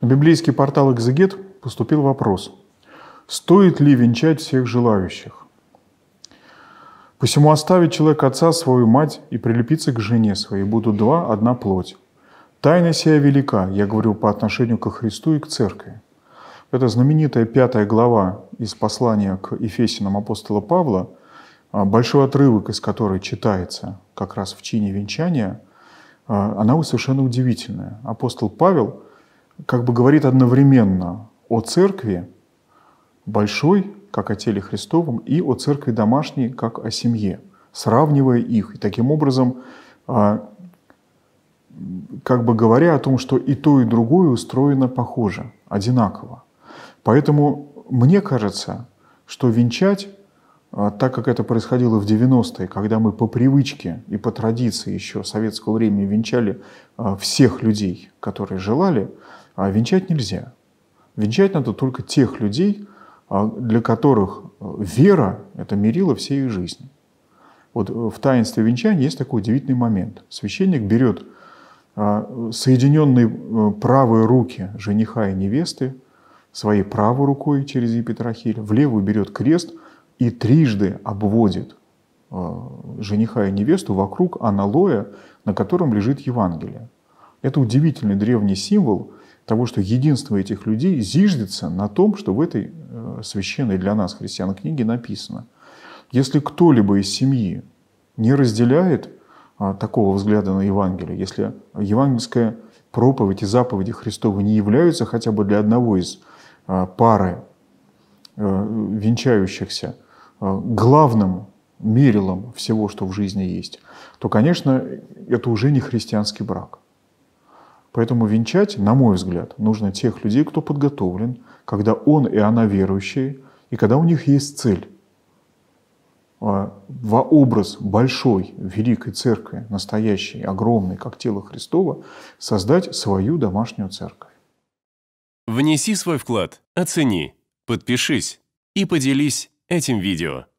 библейский портал «Экзегет» поступил вопрос, стоит ли венчать всех желающих? Посему оставит человек отца свою мать и прилепится к жене своей, будут два, одна плоть. Тайна сия велика, я говорю по отношению ко Христу и к Церкви. Это знаменитая пятая глава из послания к Ефесинам апостола Павла, а, большой отрывок из которой читается как раз в чине венчания, а, она совершенно удивительная. Апостол Павел – как бы говорит одновременно о церкви большой, как о теле Христовом, и о церкви домашней, как о семье, сравнивая их. И таким образом, а, как бы говоря о том, что и то, и другое устроено похоже, одинаково. Поэтому мне кажется, что венчать а, так как это происходило в 90-е, когда мы по привычке и по традиции еще советского времени венчали а, всех людей, которые желали, а венчать нельзя. Венчать надо только тех людей, а, для которых э, вера – это мерило всей их жизни. Вот э, в таинстве венчания есть такой удивительный момент. Священник берет а, соединенные э, правые руки жениха и невесты своей правой рукой через епитрахиль, в левую берет крест и трижды обводит а, жениха и невесту вокруг аналоя, на котором лежит Евангелие. Это удивительный древний символ – того, что единство этих людей зиждется на том, что в этой э, священной для нас, христиан, книге написано. Если кто-либо из семьи не разделяет а, такого взгляда на Евангелие, если евангельская проповедь и заповеди Христовы не являются хотя бы для одного из а, пары э, венчающихся а, главным мерилом всего, что в жизни есть, то, конечно, это уже не христианский брак – Поэтому венчать, на мой взгляд, нужно тех людей, кто подготовлен, когда он и она верующие, и когда у них есть цель. А, во образ большой, великой церкви, настоящей, огромной, как тело Христова, создать свою домашнюю церковь. Внеси свой вклад, оцени, подпишись и поделись этим видео.